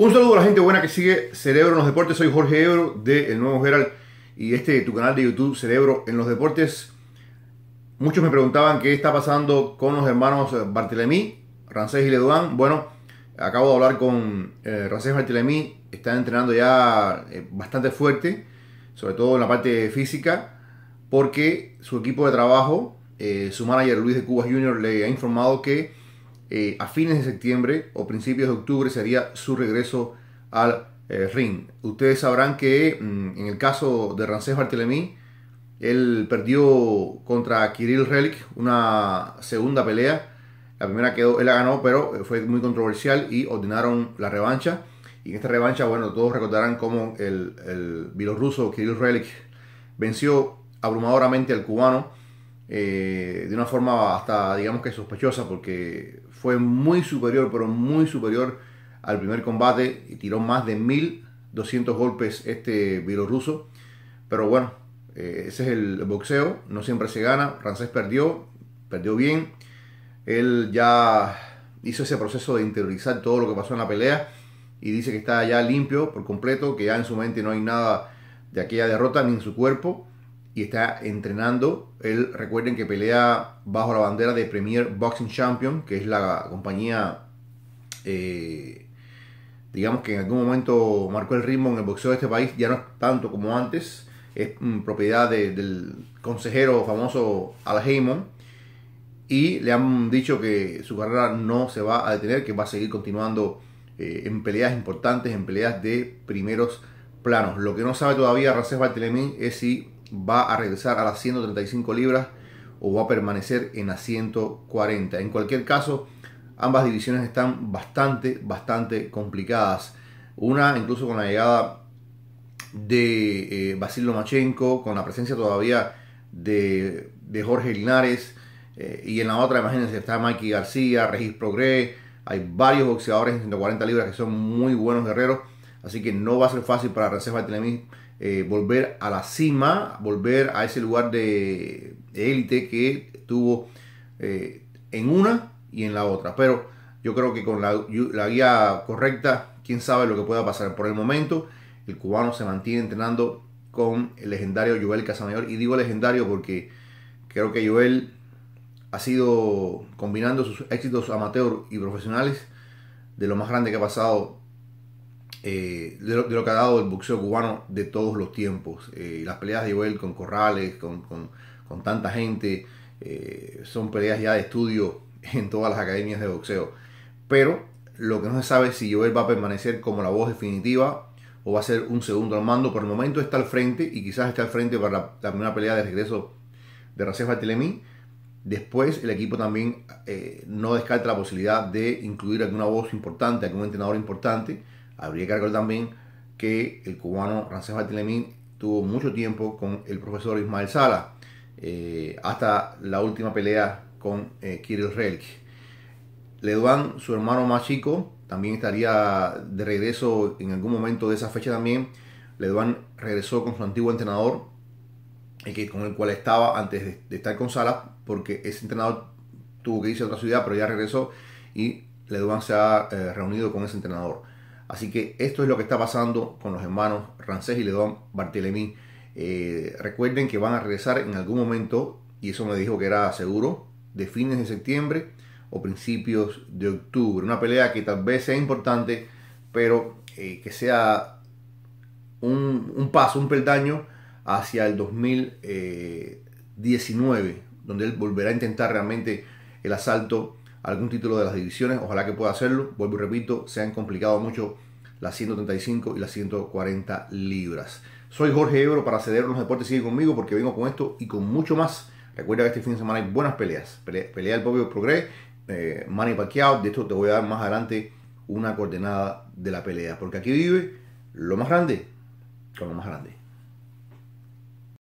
Un saludo a la gente buena que sigue Cerebro en los Deportes. Soy Jorge Ebro de El Nuevo Geral y este tu canal de YouTube Cerebro en los Deportes. Muchos me preguntaban qué está pasando con los hermanos eh, Bartelemí, Rancés y Leduán. Bueno, acabo de hablar con eh, Rancés Está entrenando ya eh, bastante fuerte, sobre todo en la parte física, porque su equipo de trabajo, su manager Luis de Cuba Jr. le ha informado que eh, a fines de septiembre o principios de octubre sería su regreso al eh, ring. Ustedes sabrán que mm, en el caso de Rancés Bartelemí, él perdió contra Kirill Relic una segunda pelea. La primera quedó, él la ganó, pero eh, fue muy controversial y ordenaron la revancha. Y en esta revancha, bueno, todos recordarán cómo el, el bielorruso Kirill Relic venció abrumadoramente al cubano eh, de una forma hasta, digamos que sospechosa, porque fue muy superior, pero muy superior al primer combate y tiró más de 1200 golpes este ruso Pero bueno, eh, ese es el boxeo, no siempre se gana. Francés perdió, perdió bien. Él ya hizo ese proceso de interiorizar todo lo que pasó en la pelea y dice que está ya limpio por completo, que ya en su mente no hay nada de aquella derrota ni en su cuerpo y está entrenando. Él recuerden que pelea bajo la bandera de Premier Boxing Champion, que es la compañía, eh, digamos que en algún momento marcó el ritmo en el boxeo de este país, ya no es tanto como antes, es mm, propiedad del consejero famoso Al Haymon Y le han dicho que su carrera no se va a detener, que va a seguir continuando eh, en peleas importantes, en peleas de primeros planos. Lo que no sabe todavía Racés Bartelemín es si va a regresar a las 135 libras o va a permanecer en las 140. En cualquier caso, ambas divisiones están bastante, bastante complicadas. Una incluso con la llegada de eh, Basilio Machenko, con la presencia todavía de, Jorge Linares. Eh, y en la otra, imagínense, está Mikey García, Regis Progre. Hay varios boxeadores en 140 libras que son muy buenos guerreros Así que no va a ser fácil para Reserva Telemis eh, volver a la cima, volver a ese lugar de élite que tuvo eh, en una y en la otra. Pero yo creo que con la, la, guía correcta, quién sabe lo que pueda pasar. Por el momento, el cubano se mantiene entrenando con el legendario Joel Casamayor. Y digo legendario porque creo que Joel ha sido combinando sus éxitos amateur y profesionales de lo más grande que ha pasado eh, de, lo, que ha dado el boxeo cubano de todos los tiempos. Eh, las peleas de Joel con Corrales, con, tanta gente, eh, son peleas ya de estudio en todas las academias de boxeo. Pero lo que no se sabe es si Joel va a permanecer como la voz definitiva o va a ser un segundo al mando. Por el momento está al frente y quizás está al frente para la, primera pelea de regreso de rafael Telemí. Después el equipo también no descarta la posibilidad de incluir alguna voz importante, algún entrenador importante Habría que recordar también que el cubano Rancés Bartilemín tuvo mucho tiempo con el profesor Ismael Sala, eh, hasta la última pelea con eh, Kirill Relk. Leduan, su hermano más chico, también estaría de regreso en algún momento de esa fecha también. Leduan regresó con su antiguo entrenador, eh, que, con el cual estaba antes de, estar con Sala, porque ese entrenador tuvo que irse a otra ciudad, pero ya regresó y Leduan se ha reunido con ese entrenador. Así que esto es lo que está pasando con los hermanos Rancés y Ledón Bartelemí. Eh, recuerden que van a regresar en algún momento, y eso me dijo que era seguro, de fines de septiembre o principios de octubre. Una pelea que tal vez sea importante, pero eh, que sea un, paso, un peldaño hacia el 2019, eh, donde él volverá a intentar realmente el asalto algún título de las divisiones. Ojalá que pueda hacerlo. Vuelvo y repito, se han complicado mucho las 135 y las 140 libras. Soy Jorge Ebro para ceder los deportes. Sigue conmigo porque vengo con esto y con mucho más. Recuerda que este fin de semana hay buenas peleas. Pelea, del propio Progre, eh, Manny Pacquiao. De esto te voy a dar más adelante una coordenada de la pelea. Porque aquí vive lo más grande con lo más grande.